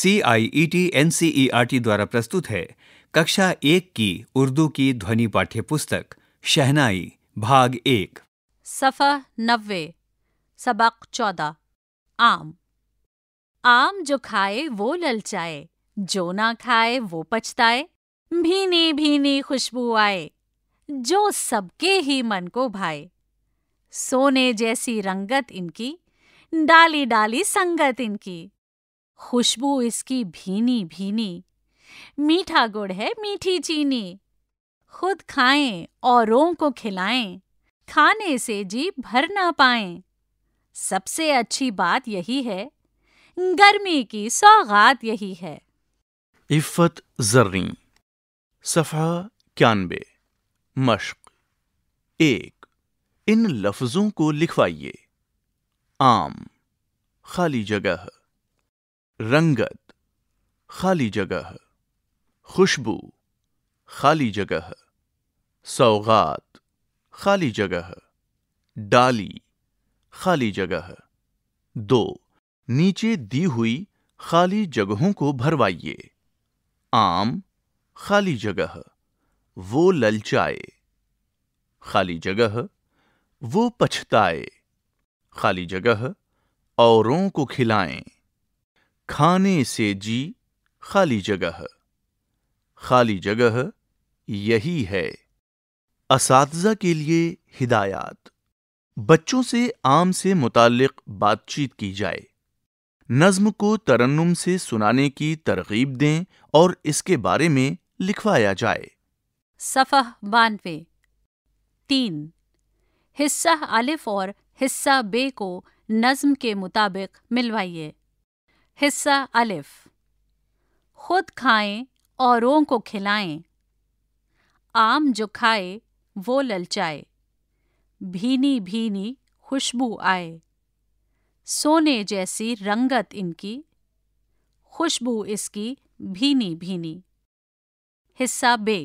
C I E T N C E R T द्वारा प्रस्तुत है कक्षा एक की उर्दू की ध्वनि पाठ्य पुस्तक शहनाई भाग एक सफ़ा नब्बे सबक चौदह आम आम जो खाए वो ललचाए जो ना खाए वो पछताए भीनी भीनी खुशबू आए जो सबके ही मन को भाए सोने जैसी रंगत इनकी डाली डाली संगत इनकी खुशबू इसकी भीनी भीनी मीठा गुड़ है मीठी चीनी खुद खाएं औरों को खिलाएं खाने से जी भर ना पाएं सबसे अच्छी बात यही है गर्मी की सौगात यही है इफ़त जर्री सफ़ा क्यानबे मश्क एक इन लफ्ज़ों को लिखवाइए आम खाली जगह रंगत खाली जगह खुशबू खाली जगह सौगात खाली जगह डाली खाली जगह दो नीचे दी हुई खाली जगहों को भरवाइए आम खाली जगह वो ललचाए खाली जगह वो पछताए खाली जगह औरों को खिलाएं खाने से जी खाली जगह खाली जगह यही है इस के लिए हिदायत बच्चों से आम से मुतक बातचीत की जाए नज्म को तरन्नुम से सुनाने की तरगीब दें और इसके बारे में लिखवाया जाए सफ़ह बानवे तीन हिस्सा अलिफ और हिस्सा बे को नज्म के मुताबिक मिलवाइए हिस्सा अलिफ खुद खाएं औरों को खिलाएं आम जो खाए वो ललचाए भीनी भीनी खुशबू आए सोने जैसी रंगत इनकी खुशबू इसकी भीनी भीनी हिस्सा बे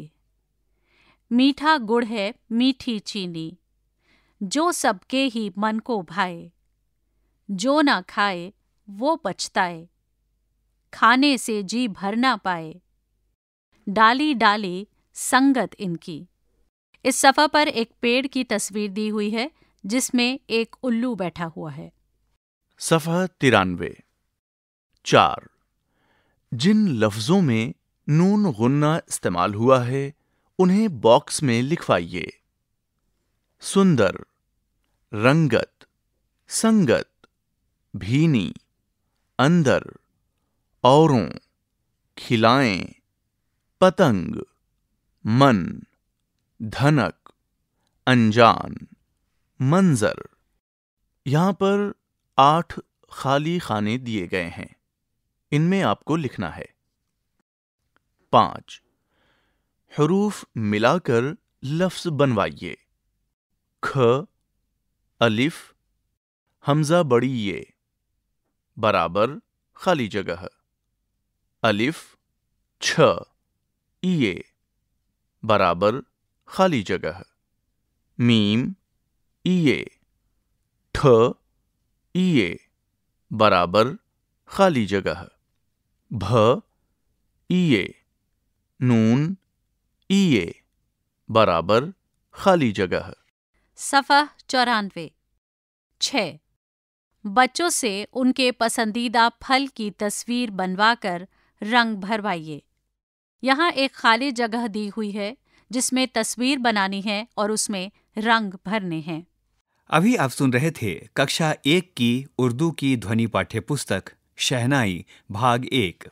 मीठा गुड़ है मीठी चीनी जो सबके ही मन को भाए जो ना खाए वो पछताए खाने से जी भर ना पाए डाली डाली संगत इनकी इस सफ़ा पर एक पेड़ की तस्वीर दी हुई है जिसमें एक उल्लू बैठा हुआ है सफ़ा तिरानवे चार जिन लफ्ज़ों में नून गुन्ना इस्तेमाल हुआ है उन्हें बॉक्स में लिखवाइए सुंदर रंगत संगत भीनी अंदर औरों खिलाएं पतंग मन धनक अनजान मंजर यहां पर आठ खाली खाने दिए गए हैं इनमें आपको लिखना है पांच हरूफ मिलाकर लफ्ज बनवाइए ख अलिफ हमजा बड़ी ये बराबर खाली जगह अलिफ छ ये बराबर खाली जगह मीम ये ठ ये बराबर खाली जगह भ ये नून ये बराबर खाली जगह सफ़ा चौरानवे छः बच्चों से उनके पसंदीदा फल की तस्वीर बनवाकर रंग भरवाइए यहाँ एक खाली जगह दी हुई है जिसमें तस्वीर बनानी है और उसमें रंग भरने हैं अभी आप सुन रहे थे कक्षा एक की उर्दू की ध्वनि पाठ्य पुस्तक शहनाई भाग एक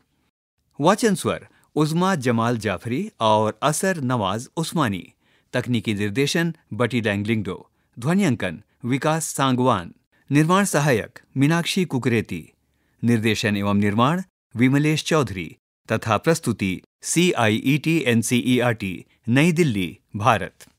वाचन स्वर उजमा जमाल जाफरी और असर नवाज उस्मानी तकनीकी निर्देशन बटी डैंगलिंगडो ध्वनि अंकन विकास सांगवान निर्माण सहायक मीनाक्षी कुकरेती निर्देशन एवं निर्माण विमलेश चौधरी तथा प्रस्तुति C I E T N C E R T नई दिल्ली भारत